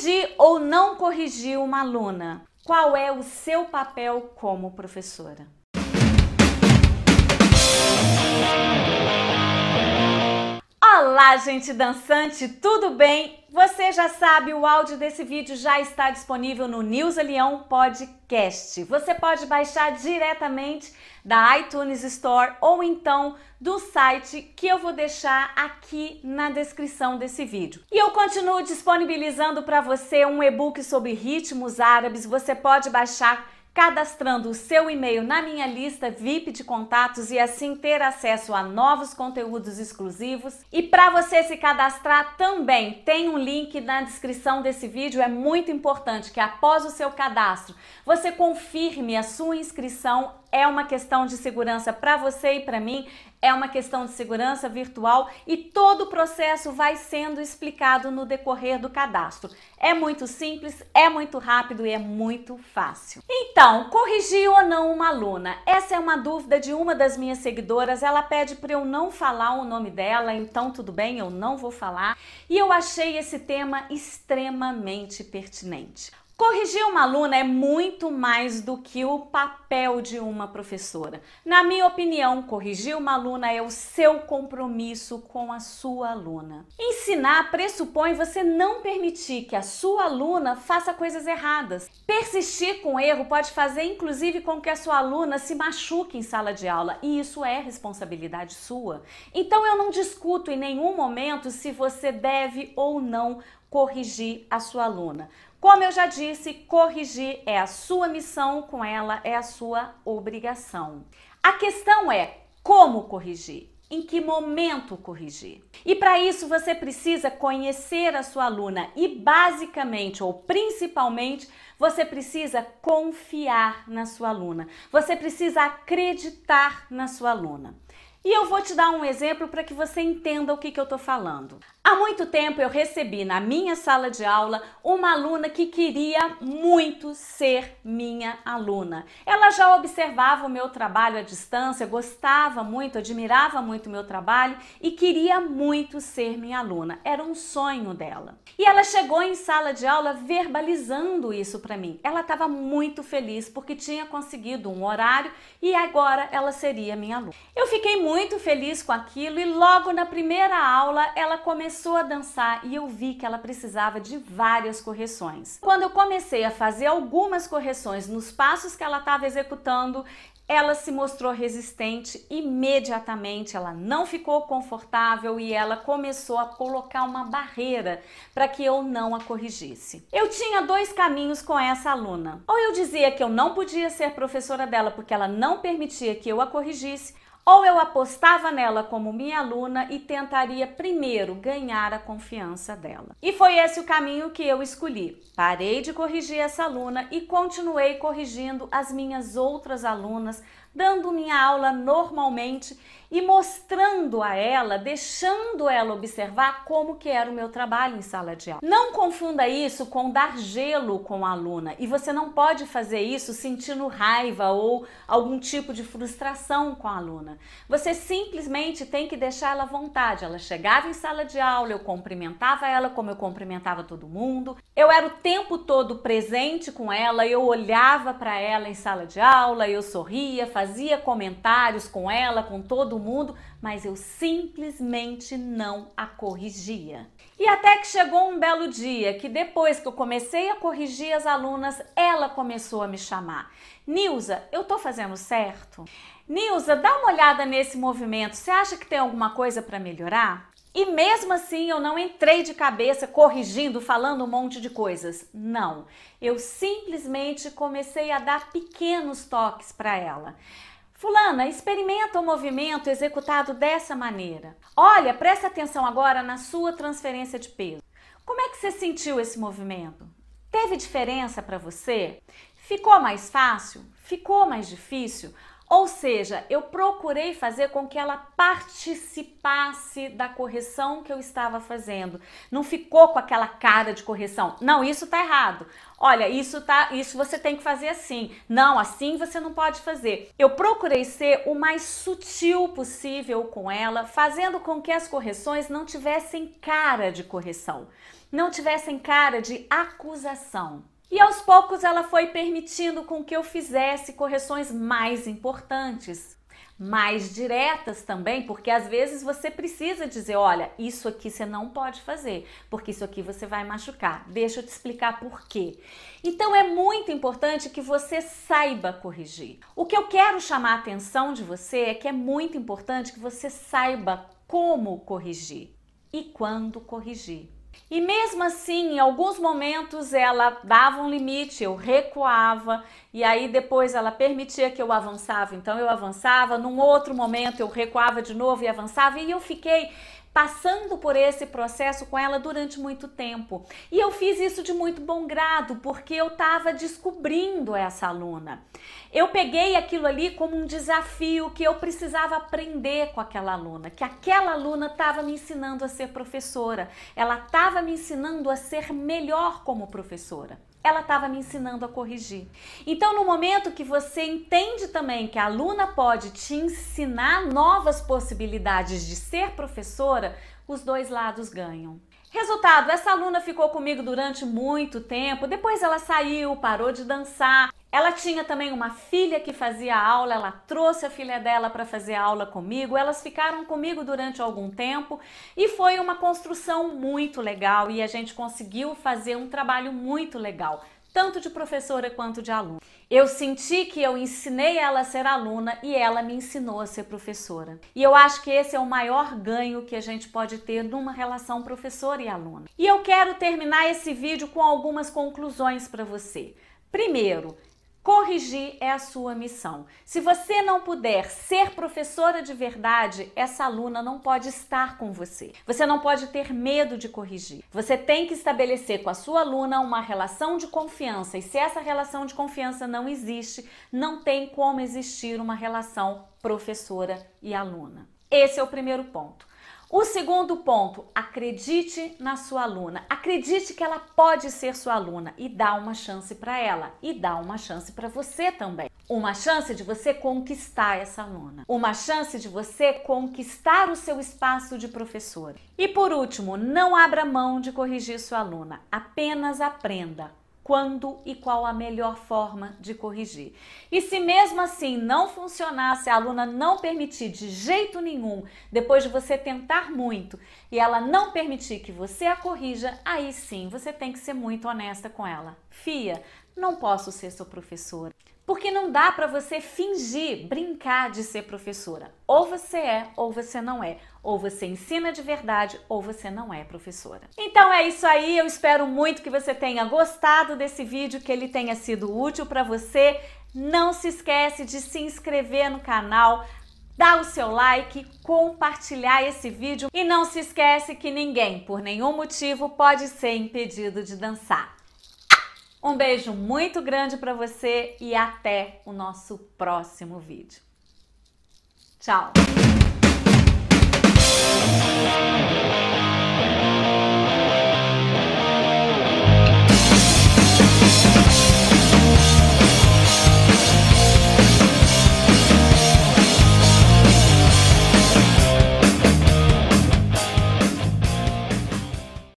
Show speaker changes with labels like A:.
A: corrigir ou não corrigir uma aluna? Qual é o seu papel como professora? Olá, gente dançante, tudo bem? Você já sabe, o áudio desse vídeo já está disponível no News Leão Podcast. Você pode baixar diretamente da iTunes Store ou então do site que eu vou deixar aqui na descrição desse vídeo. E eu continuo disponibilizando para você um e-book sobre ritmos árabes. Você pode baixar cadastrando o seu e-mail na minha lista VIP de contatos e assim ter acesso a novos conteúdos exclusivos. E para você se cadastrar também tem um link na descrição desse vídeo. É muito importante que após o seu cadastro você confirme a sua inscrição é uma questão de segurança para você e para mim, é uma questão de segurança virtual e todo o processo vai sendo explicado no decorrer do cadastro. É muito simples, é muito rápido e é muito fácil. Então, corrigir ou não uma aluna? Essa é uma dúvida de uma das minhas seguidoras. Ela pede para eu não falar o nome dela, então tudo bem, eu não vou falar. E eu achei esse tema extremamente pertinente. Corrigir uma aluna é muito mais do que o papel de uma professora. Na minha opinião, corrigir uma aluna é o seu compromisso com a sua aluna. Ensinar pressupõe você não permitir que a sua aluna faça coisas erradas. Persistir com erro pode fazer inclusive com que a sua aluna se machuque em sala de aula, e isso é responsabilidade sua. Então eu não discuto em nenhum momento se você deve ou não corrigir a sua aluna. Como eu já disse, corrigir é a sua missão, com ela é a sua obrigação. A questão é como corrigir? Em que momento corrigir? E para isso você precisa conhecer a sua aluna e basicamente ou principalmente você precisa confiar na sua aluna. Você precisa acreditar na sua aluna. E eu vou te dar um exemplo para que você entenda o que, que eu estou falando. Há muito tempo eu recebi na minha sala de aula uma aluna que queria muito ser minha aluna. Ela já observava o meu trabalho à distância, gostava muito, admirava muito o meu trabalho e queria muito ser minha aluna. Era um sonho dela. E ela chegou em sala de aula verbalizando isso para mim. Ela estava muito feliz porque tinha conseguido um horário e agora ela seria minha aluna. Eu fiquei muito feliz com aquilo e logo na primeira aula ela começou começou a dançar e eu vi que ela precisava de várias correções. Quando eu comecei a fazer algumas correções nos passos que ela estava executando, ela se mostrou resistente imediatamente, ela não ficou confortável e ela começou a colocar uma barreira para que eu não a corrigisse. Eu tinha dois caminhos com essa aluna. Ou eu dizia que eu não podia ser professora dela porque ela não permitia que eu a corrigisse, ou eu apostava nela como minha aluna e tentaria primeiro ganhar a confiança dela. E foi esse o caminho que eu escolhi. Parei de corrigir essa aluna e continuei corrigindo as minhas outras alunas dando minha aula normalmente e mostrando a ela, deixando ela observar como que era o meu trabalho em sala de aula. Não confunda isso com dar gelo com a aluna e você não pode fazer isso sentindo raiva ou algum tipo de frustração com a aluna. Você simplesmente tem que deixar ela à vontade. Ela chegava em sala de aula, eu cumprimentava ela como eu cumprimentava todo mundo. Eu era o tempo todo presente com ela, eu olhava para ela em sala de aula, eu sorria, fazia fazia comentários com ela, com todo mundo, mas eu simplesmente não a corrigia. E até que chegou um belo dia que depois que eu comecei a corrigir as alunas, ela começou a me chamar. Nilza, eu tô fazendo certo? Nilza, dá uma olhada nesse movimento. Você acha que tem alguma coisa para melhorar? E mesmo assim eu não entrei de cabeça corrigindo, falando um monte de coisas. Não. Eu simplesmente comecei a dar pequenos toques para ela. Fulana, experimenta o movimento executado dessa maneira. Olha, presta atenção agora na sua transferência de peso. Como é que você sentiu esse movimento? Teve diferença para você? Ficou mais fácil? Ficou mais difícil? Ou seja, eu procurei fazer com que ela participasse da correção que eu estava fazendo. Não ficou com aquela cara de correção. Não, isso está errado. Olha, isso tá, isso você tem que fazer assim. Não, assim você não pode fazer. Eu procurei ser o mais sutil possível com ela, fazendo com que as correções não tivessem cara de correção, não tivessem cara de acusação. E aos poucos ela foi permitindo com que eu fizesse correções mais importantes, mais diretas também, porque às vezes você precisa dizer, olha, isso aqui você não pode fazer, porque isso aqui você vai machucar. Deixa eu te explicar por quê. Então é muito importante que você saiba corrigir. O que eu quero chamar a atenção de você é que é muito importante que você saiba como corrigir e quando corrigir. E mesmo assim, em alguns momentos ela dava um limite, eu recuava e aí depois ela permitia que eu avançava. Então eu avançava, num outro momento eu recuava de novo e avançava e eu fiquei passando por esse processo com ela durante muito tempo. E eu fiz isso de muito bom grado, porque eu estava descobrindo essa aluna. Eu peguei aquilo ali como um desafio que eu precisava aprender com aquela aluna, que aquela aluna estava me ensinando a ser professora, ela estava me ensinando a ser melhor como professora ela estava me ensinando a corrigir. Então, no momento que você entende também que a aluna pode te ensinar novas possibilidades de ser professora, os dois lados ganham. Resultado, essa aluna ficou comigo durante muito tempo, depois ela saiu, parou de dançar. Ela tinha também uma filha que fazia aula, ela trouxe a filha dela para fazer aula comigo, elas ficaram comigo durante algum tempo e foi uma construção muito legal e a gente conseguiu fazer um trabalho muito legal tanto de professora quanto de aluna. Eu senti que eu ensinei ela a ser aluna e ela me ensinou a ser professora. E eu acho que esse é o maior ganho que a gente pode ter numa relação professor e aluna. E eu quero terminar esse vídeo com algumas conclusões para você. Primeiro, Corrigir é a sua missão. Se você não puder ser professora de verdade, essa aluna não pode estar com você. Você não pode ter medo de corrigir. Você tem que estabelecer com a sua aluna uma relação de confiança. E se essa relação de confiança não existe, não tem como existir uma relação professora e aluna. Esse é o primeiro ponto. O segundo ponto, acredite na sua aluna. Acredite que ela pode ser sua aluna e dá uma chance para ela e dá uma chance para você também. Uma chance de você conquistar essa aluna. Uma chance de você conquistar o seu espaço de professora. E por último, não abra mão de corrigir sua aluna. Apenas aprenda quando e qual a melhor forma de corrigir. E se mesmo assim não funcionar, se a aluna não permitir de jeito nenhum, depois de você tentar muito e ela não permitir que você a corrija, aí sim você tem que ser muito honesta com ela. Fia, não posso ser sua professora. Porque não dá para você fingir, brincar de ser professora. Ou você é, ou você não é. Ou você ensina de verdade, ou você não é professora. Então é isso aí. Eu espero muito que você tenha gostado desse vídeo, que ele tenha sido útil para você. Não se esquece de se inscrever no canal, dar o seu like, compartilhar esse vídeo e não se esquece que ninguém, por nenhum motivo, pode ser impedido de dançar. Um beijo muito grande para você e até o nosso próximo vídeo. Tchau!